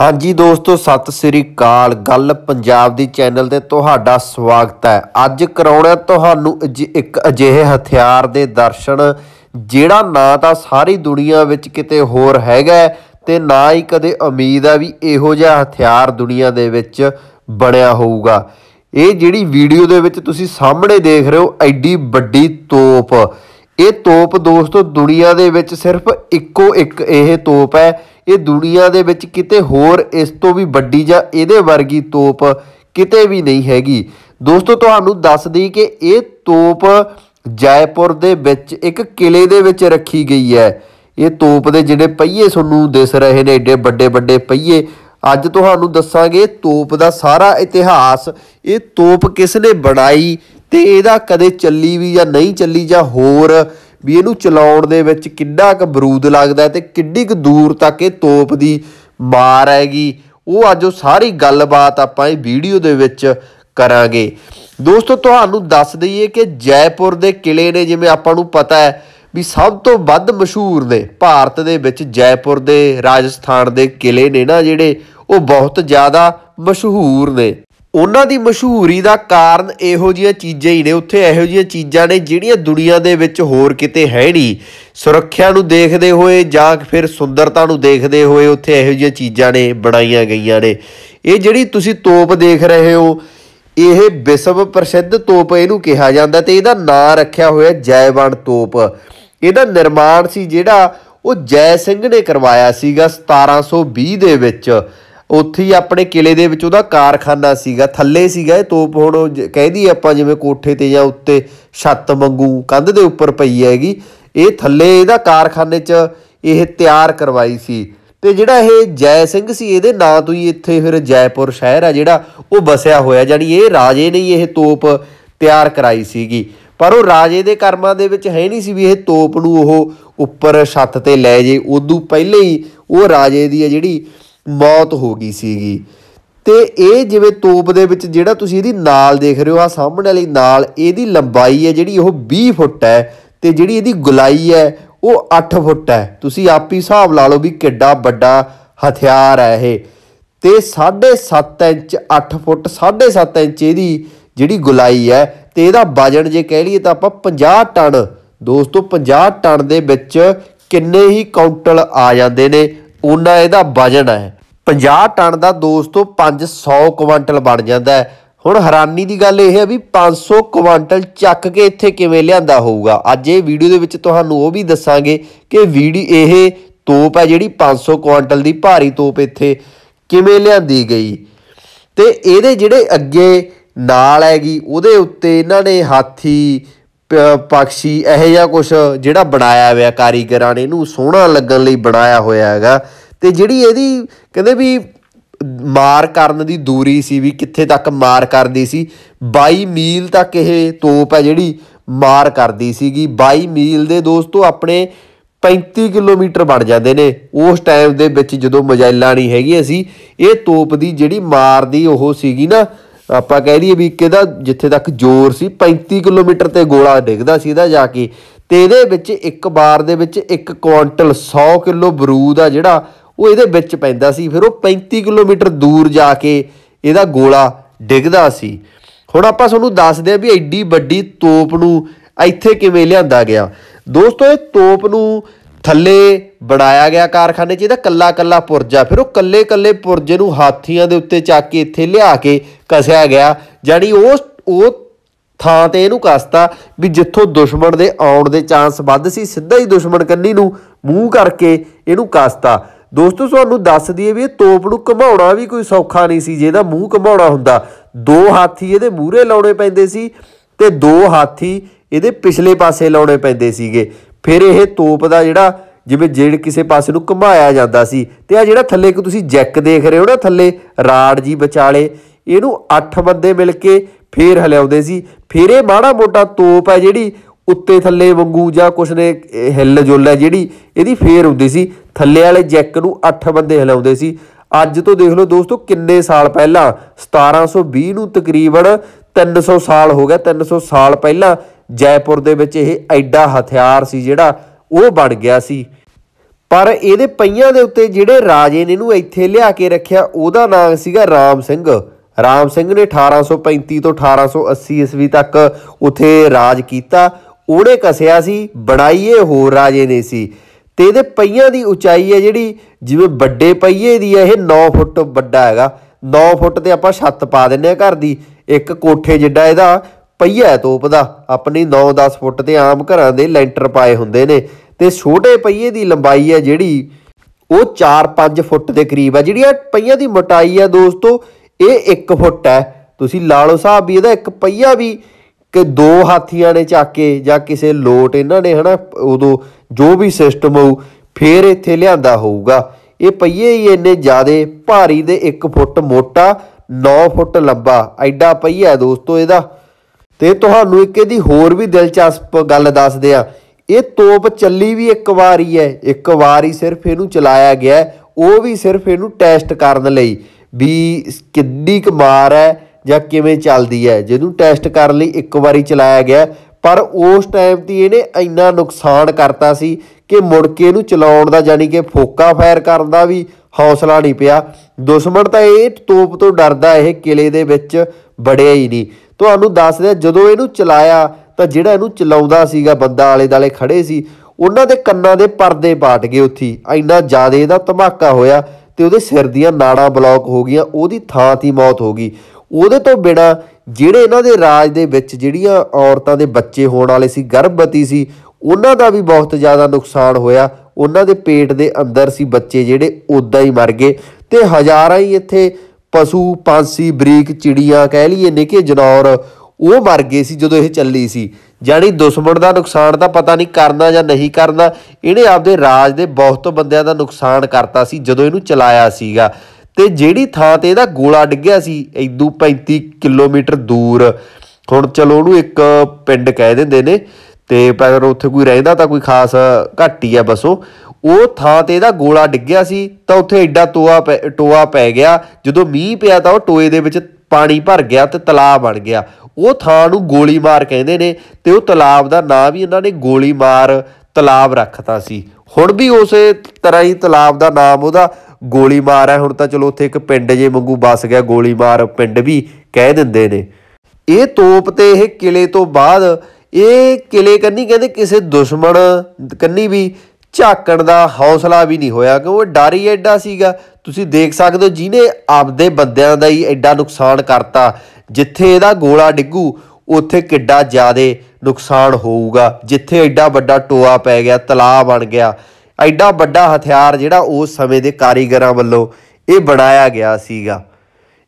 ਹਾਂਜੀ ਦੋਸਤੋ ਸਤਿ ਸ੍ਰੀ ਅਕਾਲ ਗੱਲ ਪੰਜਾਬ ਦੀ ਚੈਨਲ ਤੇ ਤੁਹਾਡਾ ਸਵਾਗਤ ਹੈ ਅੱਜ ਕਰਾਉਣਾ ਤੁਹਾਨੂੰ ਇੱਕ ਅਜਿਹੇ ਹਥਿਆਰ ਦੇ ਦਰਸ਼ਨ ਜਿਹੜਾ ਨਾ ਤਾਂ ਸਾਰੀ ਦੁਨੀਆ ਵਿੱਚ ਕਿਤੇ ਹੋਰ ਹੈਗਾ ਤੇ ਨਾ ਹੀ ਕਦੇ ਉਮੀਦ ਆ ਵੀ ਇਹੋ ਜਿਹਾ ਹਥਿਆਰ ਦੁਨੀਆ ਦੇ ਵਿੱਚ ਬਣਿਆ ਹੋਊਗਾ ਇਹ ਜਿਹੜੀ ਵੀਡੀਓ ਦੇ ਵਿੱਚ ਤੁਸੀਂ ਸਾਹਮਣੇ ਦੇਖ ਰਹੇ ਹੋ ਐਡੀ ਵੱਡੀ ਤੋਪ ਇਹ ਤੋਪ ਦੋਸਤੋ ਦੁਨੀਆ ਦੇ ਵਿੱਚ ਸਿਰਫ ਇੱਕੋ ਇੱਕ ਇਹ ਤੋਪ ਹੈ ਇਹ ਦੁਨੀਆ ਦੇ ਵਿੱਚ ਕਿਤੇ ਹੋਰ ਇਸ ਤੋਂ ਵੀ ਵੱਡੀ ਜਾਂ ਇਹਦੇ ਵਰਗੀ ਤੋਪ ਕਿਤੇ ਵੀ ਨਹੀਂ ਹੈਗੀ ਦੋਸਤੋ ਤੁਹਾਨੂੰ ਦੱਸ ਦਈ ਕਿ ਇਹ ਤੋਪ ਜੈਪੁਰ ਦੇ ਵਿੱਚ ਇੱਕ ਕਿਲੇ ਦੇ ਵਿੱਚ ਰੱਖੀ ਗਈ ਹੈ ਇਹ ਤੋਪ ਦੇ ਜਿਹੜੇ ਪਹੀਏ ਤੁਹਾਨੂੰ ਦਿਸ ਰਹੇ ਨੇ ਏਡੇ ਵੱਡੇ ਵੱਡੇ ਪਹੀਏ ਅੱਜ ਤੁਹਾਨੂੰ ਦੱਸਾਂਗੇ ਤੋਪ ਦਾ ਸਾਰਾ ਇਤਿਹਾਸ ਇਹ ਤੋਪ ਕਿਸ ਨੇ ਬਣਾਈ ਤੇ ਇਹਦਾ ਕਦੇ ਚੱਲੀ ਵੀ ਜਾਂ ਨਹੀਂ ਚੱਲੀ ਜਾਂ ਹੋਰ ਵੀ ਇਹਨੂੰ ਚਲਾਉਣ ਦੇ ਵਿੱਚ ਕਿੱਡਾ ਕੁ ਬਰੂਦ ਲੱਗਦਾ ਤੇ ਕਿੱਡੀ ਕੁ ਦੂਰ ਤੱਕ ਇਹ ਤੋਪ ਦੀ ਮਾਰ ਹੈਗੀ ਉਹ ਅੱਜ ਉਹ ਸਾਰੀ ਗੱਲਬਾਤ ਆਪਾਂ ਇਹ ਵੀਡੀਓ ਦੇ ਵਿੱਚ ਕਰਾਂਗੇ ਦੋਸਤੋ ਤੁਹਾਨੂੰ ਦੱਸ ਦਈਏ ਕਿ ਜੈਪੁਰ ਦੇ ਕਿਲੇ ਨੇ ਜਿਵੇਂ ਆਪਾਂ ਨੂੰ ਪਤਾ ਹੈ ਵੀ ਸਭ ਤੋਂ ਵੱਧ ਮਸ਼ਹੂਰ ਨੇ ਭਾਰਤ ਦੇ ਵਿੱਚ ਜੈਪੁਰ ਦੇ ਰਾਜਸਥਾਨ ਦੇ ਕਿਲੇ ਨੇ ਨਾ ਜਿਹੜੇ ਉਹ ਬਹੁਤ ਜ਼ਿਆਦਾ ਮਸ਼ਹੂਰ ਨੇ ਉਹਨਾਂ ਦੀ ਮਸ਼ਹੂਰੀ ਦਾ ਕਾਰਨ ਇਹੋ ਜਿਹੀਆਂ ਚੀਜ਼ਾਂ ਹੀ ਨੇ ਉੱਥੇ ਇਹੋ ਜਿਹੀਆਂ ਚੀਜ਼ਾਂ ਨੇ ਜਿਹੜੀਆਂ ਦੁਨੀਆ ਦੇ ਵਿੱਚ ਹੋਰ ਕਿਤੇ ਹੈ ਨਹੀਂ ਸੁਰੱਖਿਆ ਨੂੰ ਦੇਖਦੇ ਹੋਏ ਜਾਂ ਫਿਰ ਸੁੰਦਰਤਾ ਨੂੰ ਦੇਖਦੇ ਹੋਏ ਉੱਥੇ ਇਹੋ ਜਿਹੀਆਂ ਚੀਜ਼ਾਂ ਨੇ ਬਣਾਈਆਂ ਗਈਆਂ ਨੇ ਇਹ ਜਿਹੜੀ ਤੁਸੀਂ ਤੋਪ ਦੇਖ ਰਹੇ ਹੋ ਇਹ ਵਿਸ਼ਵ ਪ੍ਰਸਿੱਧ ਤੋਪ ਇਹਨੂੰ ਕਿਹਾ ਜਾਂਦਾ ਤੇ ਇਹਦਾ ਨਾਂ ਰੱਖਿਆ ਹੋਇਆ ਜੈਵਣ ਤੋਪ ਇਹਦਾ ਨਿਰਮਾਣ ਸੀ ਜਿਹੜਾ ਉਹ ਜੈ ਸਿੰਘ ਨੇ ਕਰਵਾਇਆ ਸੀਗਾ 1720 ਦੇ ਵਿੱਚ ਉੱਥੇ ਹੀ ਆਪਣੇ ਕਿਲੇ ਦੇ ਵਿੱਚ ਉਹਦਾ ਕਾਰਖਾਨਾ ਸੀਗਾ ਥੱਲੇ ਸੀਗਾ ਇਹ ਤੋਪ ਹੁਣ ਕਹਿਦੀ ਆਪਾਂ ਜਿਵੇਂ ਕੋਠੇ ਤੇ ਜਾਂ ਉੱਤੇ ਛੱਤ ਵਾਂਗੂ ਕੰਧ ਦੇ ਉੱਪਰ ਪਈ ਹੈਗੀ ਇਹ ਥੱਲੇ ਇਹਦਾ ਕਾਰਖਾਨੇ 'ਚ ਇਹ ਤਿਆਰ ਕਰਵਾਈ ਸੀ ਤੇ ਜਿਹੜਾ ਇਹ ਜੈ ਸਿੰਘ ਸੀ ਇਹਦੇ ਨਾਂ ਤੋਂ ਹੀ ਇੱਥੇ ਫਿਰ ਜੈਪੁਰ ਸ਼ਹਿਰ ਆ ਜਿਹੜਾ ਉਹ ਵਸਿਆ ਹੋਇਆ ਜਾਨੀ ਇਹ ਰਾਜੇ ਨੇ ਇਹ ਤੋਪ ਤਿਆਰ ਕਰਾਈ ਸੀਗੀ ਪਰ ਉਹ ਰਾਜੇ ਦੇ ਕਰਮਾਂ ਦੇ ਵਿੱਚ ਹੈ ਨਹੀਂ ਸੀ ਵੀ ਇਹ ਤੋਪ ਨੂੰ ਉਹ ਉੱਪਰ ਛੱਤ ਤੇ ਲੈ ਜੇ ਉਦੋਂ ਪਹਿਲੇ ਹੀ ਉਹ ਰਾਜੇ ਦੀ ਹੈ ਜਿਹੜੀ ਮੌਤ ਹੋ ਗਈ ਸੀਗੀ ਤੇ ਇਹ ਜਿਵੇਂ ਤੋਪ ਦੇ ਵਿੱਚ ਜਿਹੜਾ ਤੁਸੀਂ ਇਹਦੀ ਨਾਲ ਦੇਖ ਰਹੇ ਹੋ ਆ ਸਾਹਮਣੇ ਵਾਲੀ ਨਾਲ ਇਹਦੀ ਲੰਬਾਈ ਹੈ ਜਿਹੜੀ ਉਹ 20 ਫੁੱਟ ਹੈ ਤੇ ਜਿਹੜੀ ਇਹਦੀ ਗੁਲਾਈ ਹੈ ਉਹ 8 ਫੁੱਟ ਹੈ ਤੁਸੀਂ ਆਪ ਹੀ ਹਿਸਾਬ ਲਾ ਲਓ ਵੀ ਕਿੱਡਾ ਵੱਡਾ ਹਥਿਆਰ ਹੈ ਇਹ ਤੇ 7.5 ਇੰਚ 8 ਫੁੱਟ 7.5 ਇੰਚ ਇਹਦੀ ਜਿਹੜੀ ਗੁਲਾਈ ਹੈ ਤੇ ਇਹਦਾ ਵਜਨ ਜੇ ਕਹਿ ਲਈਏ ਤਾਂ ਆਪਾਂ 50 ਟਨ ਦੋਸਤੋ 50 ਟਨ ਦੇ ਵਿੱਚ ਕਿੰਨੇ ਹੀ ਕਾਉਂਟਲ ਆ ਜਾਂਦੇ ਨੇ ਉਹਨਾਂ ਇਹਦਾ ਵਜਨ ਹੈ 50 ਟਨ ਦਾ ਦੋਸਤੋ 500 ਕੁਇੰਟਲ ਬਣ ਜਾਂਦਾ ਹੈ ਹੁਣ ਹੈਰਾਨੀ ਦੀ ਗੱਲ ਇਹ ਹੈ ਵੀ 500 ਕੁਇੰਟਲ ਚੱਕ ਕੇ ਇੱਥੇ ਕਿਵੇਂ ਲਿਆਂਦਾ ਹੋਊਗਾ ਅੱਜ ਇਹ ਵੀਡੀਓ ਦੇ ਵਿੱਚ ਤੁਹਾਨੂੰ ਉਹ ਵੀ ਦੱਸਾਂਗੇ ਕਿ ਵੀਡੀ ਇਹ ਤੋਪ ਹੈ ਜਿਹੜੀ 500 ਕੁਇੰਟਲ ਦੀ ਭਾਰੀ ਤੋਪ ਇੱਥੇ ਕਿਵੇਂ ਲਿਆਂਦੀ ਗਈ ਤੇ ਇਹਦੇ ਜਿਹੜੇ ਅੱਗੇ ਨਾਲ ਹੈਗੀ ਉਹਦੇ ਉੱਤੇ ਇਹਨਾਂ ਨੇ ਹਾਥੀ ਪੰਛੀ ਇਹੋ ਜਿਹਾ ਕੁਝ ਜਿਹੜਾ ਬਣਾਇਆ ਹੋਇਆ ਕਾਰੀਗਰਾਂ ਨੇ ਇਹਨੂੰ ਸੋਹਣਾ ਲੱਗਣ ਲਈ ਬਣਾਇਆ ਹੋਇਆ ਹੈਗਾ ਤੇ ਜਿਹੜੀ ਇਹਦੀ ਕਹਿੰਦੇ ਵੀ ਮਾਰ ਕਰਨ ਦੀ ਦੂਰੀ ਸੀ ਵੀ ਕਿੱਥੇ ਤੱਕ ਮਾਰ ਕਰਦੀ ਸੀ 22 ਮੀਲ ਤੱਕ ਇਹ ਤੋਪ ਹੈ ਜਿਹੜੀ ਮਾਰ ਕਰਦੀ ਸੀਗੀ 22 ਮੀਲ ਦੇ ਦੋਸਤੋ ਆਪਣੇ 35 ਕਿਲੋਮੀਟਰ ਬਣ ਜਾਂਦੇ ਨੇ ਉਸ ਟਾਈਮ ਦੇ ਵਿੱਚ ਜਦੋਂ ਮਜਾਇਲਾ ਨਹੀਂ ਹੈਗੀ ਅਸੀਂ ਇਹ ਤੋਪ ਦੀ ਜਿਹੜੀ ਮਾਰ ਦੀ ਉਹ ਸੀਗੀ ਨਾ ਆਪਾਂ ਕਹਿ ਦਈਏ ਵੀ ਕਿਹਦਾ ਜਿੱਥੇ ਤੱਕ ਜ਼ੋਰ ਸੀ 35 ਕਿਲੋਮੀਟਰ ਤੇ ਗੋਲਾ ਡਿੱਗਦਾ ਸੀ ਇਹਦਾ ਜਾ ਕੇ ਤੇ ਇਹਦੇ ਵਿੱਚ ਇੱਕ ਬਾਰ ਦੇ ਵਿੱਚ ਇੱਕ ਕੁਇੰਟਲ 100 ਕਿਲੋ ਬਰੂਦ ਆ ਜਿਹੜਾ ਉਹ ਇਹਦੇ ਵਿੱਚ ਪੈਂਦਾ ਸੀ ਫਿਰ ਉਹ 35 ਕਿਲੋਮੀਟਰ ਦੂਰ ਜਾ ਕੇ ਇਹਦਾ ਗੋਲਾ ਡਿੱਗਦਾ ਸੀ ਹੁਣ ਆਪਾਂ ਤੁਹਾਨੂੰ ਦੱਸਦੇ ਆ ਵੀ ਐਡੀ ਵੱਡੀ ਤੋਪ ਨੂੰ ਇੱਥੇ ਕਿਵੇਂ ਲਿਆਂਦਾ ਗਿਆ ਦੋਸਤੋ ਇਹ ਤੋਪ ਨੂੰ ਥੱਲੇ ਬਣਾਇਆ ਗਿਆ ਕਾਰਖਾਨੇ 'ਚ ਇਹਦਾ ਕੱਲਾ ਕੱਲਾ ਪੁਰਜਾ ਫਿਰ ਉਹ ਕੱਲੇ ਕੱਲੇ ਪੁਰਜੇ ਨੂੰ ਹਾਥੀਆਂ ਦੇ ਉੱਤੇ ਚੱਕ ਕੇ ਇੱਥੇ ਲਿਆ ਕੇ ਕਸਿਆ ਗਿਆ ਜਾਨੀ ਉਹ ਉਹ ਥਾਂ ਤੇ ਇਹਨੂੰ ਕਸਤਾ ਵੀ ਜਿੱਥੋਂ ਦੁਸ਼ਮਣ ਦੇ ਆਉਣ ਦੇ ਚਾਂਸ ਵੱਧ ਸੀ ਸਿੱਧਾ ਹੀ ਦੁਸ਼ਮਣ ਕੰਨੀ ਨੂੰ ਮੂੰਹ ਕਰਕੇ ਇਹਨੂੰ ਕਸਤਾ ਦੋਸਤੋ ਤੁਹਾਨੂੰ ਦੱਸ ਦਈਏ ਵੀ ਇਹ ਤੋਪ ਨੂੰ ਘਮਾਉਣਾ ਵੀ ਕੋਈ ਸੌਖਾ ਨਹੀਂ ਸੀ ਜੇ ਇਹਦਾ ਮੂੰਹ ਘਮਾਉਣਾ ਹੁੰਦਾ ਦੋ ਹਾਥੀ ਇਹਦੇ ਮੂਹਰੇ ਲਾਉਣੇ ਪੈਂਦੇ ਸੀ ਤੇ ਦੋ ਹਾਥੀ ਇਹਦੇ ਪਿਛਲੇ ਪਾਸੇ ਲਾਉਣੇ ਪੈਂਦੇ ਸੀਗੇ ਫਿਰ ਇਹ ਤੋਪ ਦਾ ਜਿਹੜਾ ਜਿਵੇਂ ਜੇੜ ਕਿਸੇ ਪਾਸੇ ਨੂੰ ਘੁਮਾਇਆ ਜਾਂਦਾ ਸੀ ਤੇ ਆ ਜਿਹੜਾ ਥੱਲੇ ਇੱਕ ਤੁਸੀਂ ਜੈਕ ਦੇਖ ਰਹੇ ਹੋ ਨਾ ਥੱਲੇ ਰਾੜ ਜੀ ਵਿਚਾਲੇ ਇਹਨੂੰ 8 ਬੰਦੇ ਮਿਲ ਕੇ ਫੇਰ ਹਲਿਆਉਂਦੇ ਸੀ ਫੇਰ ਇਹ ਬਾੜਾ ਮੋਟਾ ਤੋਪ ਹੈ ਜਿਹੜੀ ਉੱਤੇ ਥੱਲੇ ਵੰਗੂ ਜਾਂ ਕੁਛ ਨੇ ਹਿੱਲ ਜੁੱਲ ਹੈ ਜਿਹੜੀ ਇਹਦੀ ਫੇਰ ਹੁੰਦੀ ਸੀ ਥੱਲੇ ਵਾਲੇ ਜੈਕ ਨੂੰ 8 ਬੰਦੇ ਹਿਲਾਉਂਦੇ ਸੀ ਅੱਜ ਤੋਂ ਦੇਖ ਲਓ ਦੋਸਤੋ ਕਿੰਨੇ ਸਾਲ ਪਹਿਲਾਂ 1720 ਨੂੰ ਤਕਰੀਬਨ 300 ਸਾਲ ਹੋ ਗਿਆ 300 ਸਾਲ ਪਹਿਲਾਂ ਜੈਪੁਰ ਦੇ ਵਿੱਚ ਇਹ ਐਡਾ ਹਥਿਆਰ ਸੀ ਜਿਹੜਾ ਉਹ ਬਣ ਗਿਆ ਸੀ ਪਰ ਇਹਦੇ ਪਈਆਂ ਦੇ ਉੱਤੇ ਜਿਹੜੇ ਰਾਜੇ ਨੇ ਇਹਨੂੰ ਇੱਥੇ ਲਿਆ ਕੇ ਰੱਖਿਆ ਉਹਦਾ ਨਾਮ ਸੀਗਾ ਰਾਮ ਸਿੰਘ ਰਾਮ ਸਿੰਘ ਨੇ 1835 ਤੋਂ 1880 ਈਸਵੀ ਤੱਕ ਉਥੇ ਰਾਜ ਕੀਤਾ ਉਹੜੇ ਕਸਿਆ ਸੀ ਬੜਾਈਏ ਹੋਰ ਰਾਜੇ ਨੇ ਸੀ ਤੇ ਇਹਦੇ ਪਈਆਂ ਦੀ ਉਚਾਈ ਹੈ ਜਿਹੜੀ ਜਿਵੇਂ ਵੱਡੇ ਪਈਏ ਦੀ ਹੈ ਇਹ 9 ਫੁੱਟ ਵੱਡਾ ਹੈਗਾ 9 ਫੁੱਟ ਤੇ ਆਪਾਂ ਛੱਤ ਪਾ ਦਿੰਨੇ ਆ ਘਰ ਦੀ ਇੱਕ ਕੋਠੇ ਜਿੱਡਾ ਇਹਦਾ ਪਈਆ ਤੋਪ ਦਾ ਆਪਣੀ 9-10 ਫੁੱਟ ਤੇ ਆਮ ਘਰਾਂ ਦੇ ਲੈਂਟਰ ਪਾਏ ਹੁੰਦੇ ਨੇ ਤੇ ਛੋਟੇ ਪਈਏ ਦੀ ਲੰਬਾਈ ਹੈ ਜਿਹੜੀ ਉਹ 4-5 ਫੁੱਟ ਦੇ ਕਰੀਬ ਹੈ ਜਿਹੜੀ ਇਹ ਪਈਆ ਦੀ ਮੋਟਾਈ ਹੈ ਦੋਸਤੋ ਇਹ 1 ਫੁੱਟ ਹੈ ਤੁਸੀਂ ਲਾ ਲਓ ਸਾਹਿਬ ਵੀ ਇਹਦਾ ਇੱਕ ਪਈਆ ਵੀ ਕਿ ਦੋ ਹਾਥੀਆਂ ਨੇ ਚੱਕ ਕੇ ਜਾਂ ਕਿਸੇ ਲੋਟ ਇਹਨਾਂ ਨੇ ਹਨਾ ਉਦੋਂ ਜੋ ਵੀ ਸਿਸਟਮ ਹੋਊ ਫੇਰ ਇੱਥੇ ਲਿਆਂਦਾ ਹੋਊਗਾ ਇਹ ਪਈਏ ਹੀ ਇੰਨੇ ਜ਼ਿਆਦੇ ਭਾਰੀ ਦੇ 1 ਫੁੱਟ ਮੋਟਾ 9 ਫੁੱਟ ਲੰਬਾ ਐਡਾ ਪਈਆ ਦੋਸਤੋ ਇਹਦਾ ਤੇ ਤੁਹਾਨੂੰ ਇੱਕ ਇਹਦੀ ਹੋਰ ਵੀ ਦਿਲਚਸਪ ਗੱਲ ਦੱਸਦੇ ਆ ਇਹ ਤੋਪ ਚੱਲੀ ਵੀ ਇੱਕ ਵਾਰ ਹੀ ਹੈ ਇੱਕ ਵਾਰ ਹੀ ਸਿਰਫ ਇਹਨੂੰ ਚਲਾਇਆ ਗਿਆ ਉਹ ਵੀ ਸਿਰਫ ਇਹਨੂੰ ਟੈਸਟ ਕਰਨ ਲਈ ਵੀ ਕਿੰਨੀ ਕੁ ਮਾਰ ਹੈ ਜਾਂ ਕਿਵੇਂ ਚੱਲਦੀ ਹੈ ਜਿਹਨੂੰ ਟੈਸਟ ਕਰਨ ਲਈ ਇੱਕ ਵਾਰੀ ਚਲਾਇਆ ਗਿਆ ਪਰ ਉਸ ਟਾਈਮ ਤੇ ਇਹਨੇ ਇੰਨਾ ਨੁਕਸਾਨ ਕਰਤਾ ਸੀ ਕਿ ਮੁੜ ਕੇ ਇਹਨੂੰ ਚਲਾਉਣ ਦਾ ਯਾਨੀ ਕਿ ਫੋਕਾ ਫਾਇਰ ਕਰਨ ਦਾ ਵੀ ਹੌਸਲਾ ਨਹੀਂ ਪਿਆ ਦੁਸ਼ਮਣ ਤਾਂ ਇਹ ਤੋਪ ਤੋਂ ਡਰਦਾ ਇਹ ਕਿਲੇ ਦੇ ਵਿੱਚ ਬੜਿਆ ਹੀ ਨਹੀਂ ਤੁਹਾਨੂੰ ਦੱਸ ਦਿਆਂ ਜਦੋਂ ਇਹਨੂੰ ਚਲਾਇਆ ਤਾਂ ਜਿਹੜਾ ਇਹਨੂੰ ਚਲਾਉਂਦਾ ਸੀਗਾ ਬੰਦਾ ਆਲੇ ਦਾਲੇ ਖੜੇ ਸੀ ਉਹਨਾਂ ਦੇ ਕੰਨਾਂ ਦੇ ਪਰਦੇ ਪਾਟ ਗਏ ਉੱਥੀ ਐਨਾ ਜ਼ਿਆਦਾ ਇਹਦਾ ਧਮਾਕਾ ਹੋਇਆ ਤੇ ਉਹਦੇ ਸਿਰ ਦੀਆਂ ਨਾੜਾਂ ਬਲੌਕ ਹੋ ਗਈਆਂ ਉਹਦੀ ਥਾਂ 'ਤੇ ਮੌਤ ਹੋ ਗਈ ਉਹਦੇ ਤੋਂ ਬਿਨਾ ਜਿਹੜੇ ਇਹਨਾਂ ਦੇ ਰਾਜ ਦੇ ਵਿੱਚ ਜਿਹੜੀਆਂ ਔਰਤਾਂ ਦੇ ਬੱਚੇ ਹੋਣ ਵਾਲੇ ਸੀ ਗਰਭਵਤੀ ਸੀ ਉਹਨਾਂ ਦਾ ਵੀ ਬਹੁਤ ਜ਼ਿਆਦਾ ਨੁਕਸਾਨ ਹੋਇਆ ਉਹਨਾਂ ਦੇ ਪੇਟ ਦੇ ਅੰਦਰ ਸੀ ਬੱਚੇ ਜਿਹੜੇ ਉਦਾਂ ਹੀ ਮਰ ਗਏ ਤੇ ਹਜ਼ਾਰਾਂ ਹੀ ਇੱਥੇ ਪਸ਼ੂ ਪੰਛੀ ਬਰੀਕ ਚਿੜੀਆਂ ਕਹਿ ਲਈਏ ਨਿੱਕੇ ਜਨੌਰ ਉਹ ਮਰ ਗਏ ਸੀ ਜਦੋਂ ਇਹ ਚੱਲੀ ਸੀ ਜਾਨੀ ਦੁਸ਼ਮਣ ਦਾ ਨੁਕਸਾਨ ਤਾਂ ਪਤਾ ਨਹੀਂ ਕਰਨਾ ਜਾਂ ਨਹੀਂ ਕਰਨਾ ਇਹਨੇ ਆਪਦੇ ਰਾਜ ਦੇ ਬਹੁਤ ਬੰਦਿਆਂ ਦਾ ਨੁਕਸਾਨ ਕਰਤਾ ਸੀ ਜਦੋਂ ਇਹਨੂੰ ਚਲਾਇਆ ਸੀਗਾ ਤੇ ਜਿਹੜੀ ਥਾਂ ਤੇ ਇਹਦਾ ਗੋਲਾ ਡਿੱਗਿਆ ਸੀ ਇਦੋਂ 35 ਕਿਲੋਮੀਟਰ ਦੂਰ ਹੁਣ ਚਲੋ ਉਹਨੂੰ ਇੱਕ ਪਿੰਡ ਕਹਿ ਦਿੰਦੇ ਨੇ ਤੇ ਪਰ ਉੱਥੇ ਕੋਈ ਰਹਿੰਦਾ ਤਾਂ ਕੋਈ ਖਾਸ ਘਾਟੀ ਆ ਬਸੋ ਉਹ ਥਾਂ ਤੇ ਇਹਦਾ ਗੋਲਾ ਡਿੱਗਿਆ ਸੀ ਤਾਂ ਉੱਥੇ ਐਡਾ ਟੋਆ ਟੋਆ ਪੈ ਗਿਆ ਜਦੋਂ ਮੀਂਹ ਪਿਆ ਤਾਂ ਉਹ ਟੋਏ ਦੇ ਵਿੱਚ ਪਾਣੀ ਭਰ ਗਿਆ ਤੇ ਤਲਾਬ ਬਣ ਗਿਆ ਉਹ ਥਾਂ ਨੂੰ ਗੋਲੀ ਮਾਰ ਕਹਿੰਦੇ ਨੇ ਤੇ ਉਹ ਤਲਾਬ ਦਾ ਨਾਂ ਵੀ ਇਹਨਾਂ ਨੇ ਗੋਲੀ ਮਾਰ ਤਲਾਬ ਰੱਖਤਾ ਸੀ ਹੁਣ ਵੀ ਉਸੇ ਤਰ੍ਹਾਂ ਹੀ ਤਲਾਬ ਦਾ ਨਾਮ ਉਹਦਾ ਗੋਲੀ ਮਾਰ ਹੈ ਹੁਣ ਤਾਂ ਚਲੋ ਉੱਥੇ ਇੱਕ ਪਿੰਡ ਜੇ ਵਾਂਗੂ ਬਸ ਗਿਆ ਗੋਲੀ ਮਾਰ ਪਿੰਡ ਵੀ ਕਹਿ ਦਿੰਦੇ ਨੇ ਇਹ ਤੋਪ ਤੇ ਇਹ ਕਿਲੇ ਤੋਂ ਬਾਅਦ ਇਹ ਕਿਲੇ ਕੰਨੀ ਕਹਿੰਦੇ ਕਿਸੇ ਦੁਸ਼ਮਣ ਕੰਨੀ ਵੀ ਝਾਕਣ ਦਾ ਹੌਸਲਾ ਵੀ ਨਹੀਂ ਹੋਇਆ ਕਿ ਉਹ ਡਰ ਹੀ ਐਡਾ ਸੀਗਾ ਤੁਸੀਂ ਦੇਖ ਸਕਦੇ ਹੋ ਜਿਹਨੇ ਆਪਦੇ ਬੰਦਿਆਂ ਦਾ ਹੀ ਐਡਾ ਨੁਕਸਾਨ ਕਰਤਾ ਜਿੱਥੇ ਇਹਦਾ ਗੋਲਾ ਡਿੱਗੂ ਉੱਥੇ ਕਿੱਡਾ ਜ਼ਿਆਦੇ ਨੁਕਸਾਨ ਹੋਊਗਾ ਜਿੱਥੇ ਐਡਾ ਵੱਡਾ ਟੋਆ ਪੈ ਗਿਆ ਤਲਾਬ ਬਣ ਗਿਆ ਐਡਾ ਵੱਡਾ ਹਥਿਆਰ ਜਿਹੜਾ ਉਸ ਸਮੇਂ ਦੇ ਕਾਰੀਗਰਾਂ ਵੱਲੋਂ ਇਹ ਬਣਾਇਆ ਗਿਆ ਸੀਗਾ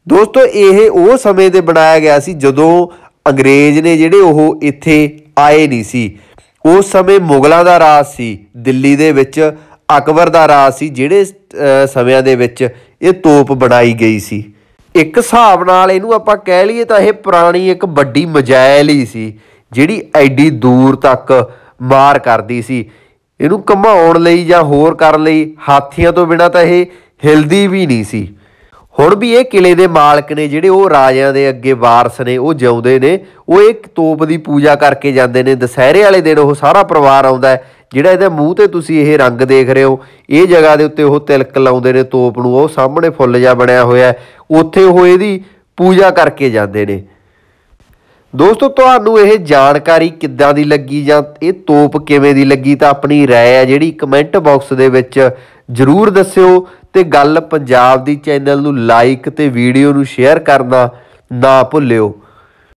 ਦੋਸਤੋ ਇਹ ਉਹ ਸਮੇਂ ਦੇ ਬਣਾਇਆ ਗਿਆ ਸੀ ਜਦੋਂ ਅੰਗਰੇਜ਼ ਨੇ ਜਿਹੜੇ ਉਹ ਇੱਥੇ ਆਏ ਨਹੀਂ ਸੀ ਉਸ ਸਮੇਂ ਮੁਗਲਾਂ ਦਾ ਰਾਜ ਸੀ ਦਿੱਲੀ ਦੇ ਵਿੱਚ ਅਕਬਰ ਦਾ ਰਾਜ ਸੀ ਜਿਹੜੇ ਸਮਿਆਂ ਦੇ ਵਿੱਚ ਇਹ ਤੋਪ ਬਣਾਈ ਗਈ ਸੀ ਇੱਕ ਹਿਸਾਬ ਨਾਲ ਇਹਨੂੰ ਆਪਾਂ ਕਹਿ ਲਈਏ ਤਾਂ ਇਹ ਪੁਰਾਣੀ ਇੱਕ ਵੱਡੀ ਮਜਾਇਲ ਹੀ ਸੀ ਜਿਹੜੀ ਐਡੀ ਦੂਰ ਤੱਕ ਮਾਰ ਕਰਦੀ ਸੀ ਇਹਨੂੰ ਘਮਾਉਣ ਲਈ ਜਾਂ ਹੋਰ ਕਰਨ ਲਈ ਹਾਥੀਆਂ ਤੋਂ ਬਿਨਾ ਤਾਂ ਇਹ ਹਿਲਦੀ ਵੀ ਨਹੀਂ ਸੀ ਹੁਣ ਵੀ ਇਹ ਕਿਲੇ ਦੇ ਮਾਲਕ ਨੇ ਜਿਹੜੇ ਉਹ ਰਾਜਿਆਂ ਦੇ ਅੱਗੇ ਵਾਰਸ ਨੇ ਉਹ ਜਿਉਂਦੇ ਨੇ ਉਹ ਇੱਕ ਤੋਪ ਦੀ ਪੂਜਾ ਕਰਕੇ ਜਾਂਦੇ ਨੇ ਦੁਸਹਿਰੇ ਵਾਲੇ ਦਿਨ ਉਹ ਸਾਰਾ ਪਰਿਵਾਰ ਆਉਂਦਾ ਹੈ ਜਿਹੜਾ ਇਹਦੇ ਮੂੰਹ ਤੇ ਤੁਸੀਂ ਇਹ ਰੰਗ ਦੇਖ ਰਹੇ ਹੋ ਇਹ ਜਗ੍ਹਾ ਦੇ ਉੱਤੇ ਉਹ ਤਿਲਕ ਲਾਉਂਦੇ ਨੇ ਤੋਪ ਨੂੰ ਉਹ ਸਾਹਮਣੇ ਫੁੱਲ ਜਿਹਾ ਬਣਿਆ ਹੋਇਆ ਉੱਥੇ ਉਹ ਇਹਦੀ ਪੂਜਾ ਕਰਕੇ ਜਾਂਦੇ ਨੇ ਦੋਸਤੋ ਤੁਹਾਨੂੰ ਇਹ ਜਾਣਕਾਰੀ ਕਿੱਦਾਂ ਦੀ ਲੱਗੀ ਜਾਂ ਇਹ ਤੋਪ ਕਿਵੇਂ ਦੀ ਲੱਗੀ ਤਾਂ ਆਪਣੀ رائے ਹੈ ਜਿਹੜੀ ਕਮੈਂਟ ਬਾਕਸ ਦੇ ਵਿੱਚ ਜਰੂਰ ਦੱਸਿਓ ਤੇ ਗੱਲ ਪੰਜਾਬ ਦੀ ਚੈਨਲ ਨੂੰ ਲਾਈਕ ਤੇ ਵੀਡੀਓ ਨੂੰ ਸ਼ੇਅਰ ਕਰਨਾ ਨਾ ਭੁੱਲਿਓ